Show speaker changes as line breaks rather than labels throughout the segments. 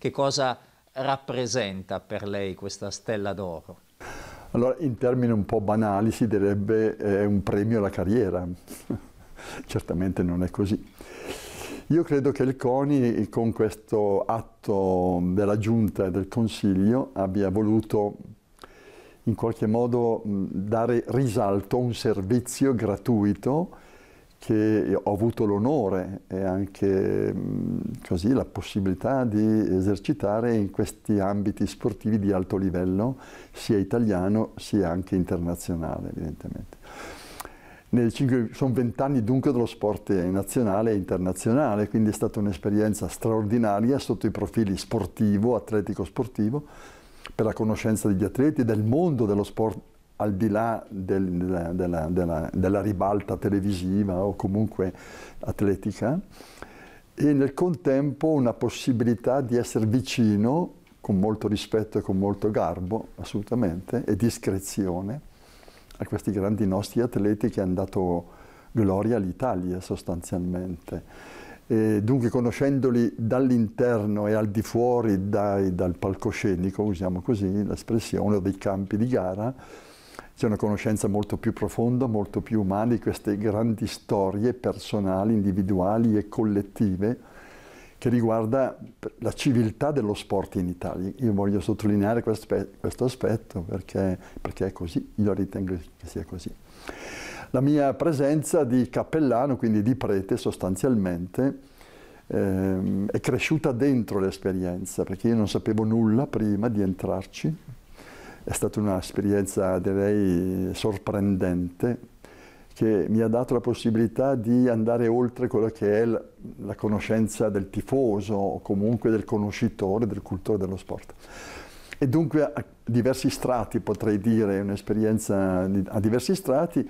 Che cosa rappresenta per lei questa stella d'oro? Allora, in termini un po' banali si direbbe eh, è un premio alla carriera. Certamente non è così. Io credo che il CONI con questo atto della Giunta e del Consiglio abbia voluto in qualche modo dare risalto a un servizio gratuito che ho avuto l'onore e anche così, la possibilità di esercitare in questi ambiti sportivi di alto livello, sia italiano sia anche internazionale evidentemente. Cinque, sono vent'anni dunque dello sport nazionale e internazionale, quindi è stata un'esperienza straordinaria sotto i profili sportivo, atletico-sportivo, per la conoscenza degli atleti, del mondo dello sport al di là del, della, della, della, della, ribalta televisiva o comunque atletica, e nel contempo una possibilità di essere vicino, con molto rispetto e con molto garbo, assolutamente, e discrezione, a questi grandi nostri atleti che hanno dato gloria all'Italia sostanzialmente. E dunque conoscendoli dall'interno e al di fuori dai, dal palcoscenico, usiamo così l'espressione, o dei campi di gara, c'è una conoscenza molto più profonda, molto più umana di queste grandi storie personali, individuali e collettive che riguarda la civiltà dello sport in Italia. Io voglio sottolineare questo aspetto perché, perché è così, io ritengo che sia così. La mia presenza di cappellano, quindi di prete sostanzialmente, ehm, è cresciuta dentro l'esperienza perché io non sapevo nulla prima di entrarci è stata un'esperienza, direi, sorprendente che mi ha dato la possibilità di andare oltre quella che è la conoscenza del tifoso o comunque del conoscitore, del cultore dello sport. E dunque a diversi strati, potrei dire, un'esperienza a diversi strati,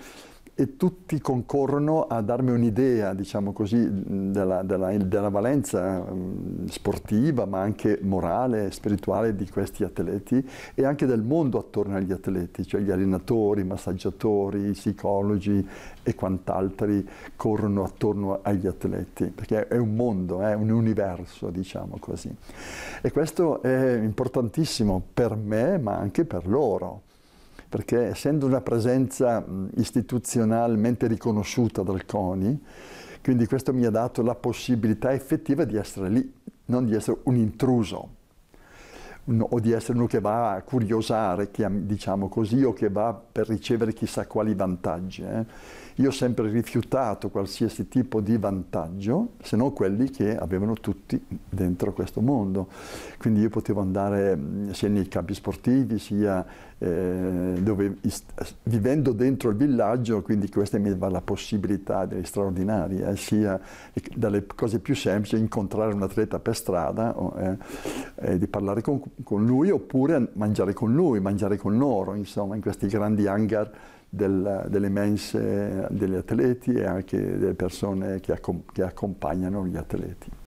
e tutti concorrono a darmi un'idea, diciamo così, della, della, della, valenza ehm, sportiva, ma anche morale, spirituale di questi atleti e anche del mondo attorno agli atleti, cioè gli allenatori, i massaggiatori, i psicologi e quant'altri corrono attorno agli atleti, perché è un mondo, è un universo, diciamo così. E questo è importantissimo per me, ma anche per loro, perché essendo una presenza istituzionalmente riconosciuta dal CONI, quindi questo mi ha dato la possibilità effettiva di essere lì, non di essere un intruso o di essere uno che va a curiosare, diciamo così, o che va per ricevere chissà quali vantaggi. Eh. Io ho sempre rifiutato qualsiasi tipo di vantaggio, se non quelli che avevano tutti dentro questo mondo. Quindi io potevo andare mm, sia nei campi sportivi, sia eh, dove, vivendo dentro il villaggio, quindi questa mi dava la possibilità straordinaria, eh, sia dalle cose più semplici, incontrare un atleta per strada, o, eh, di parlare con con lui oppure mangiare con lui, mangiare con loro, insomma, in questi grandi hangar del, delle mense degli atleti e anche delle persone che, accom che accompagnano gli atleti.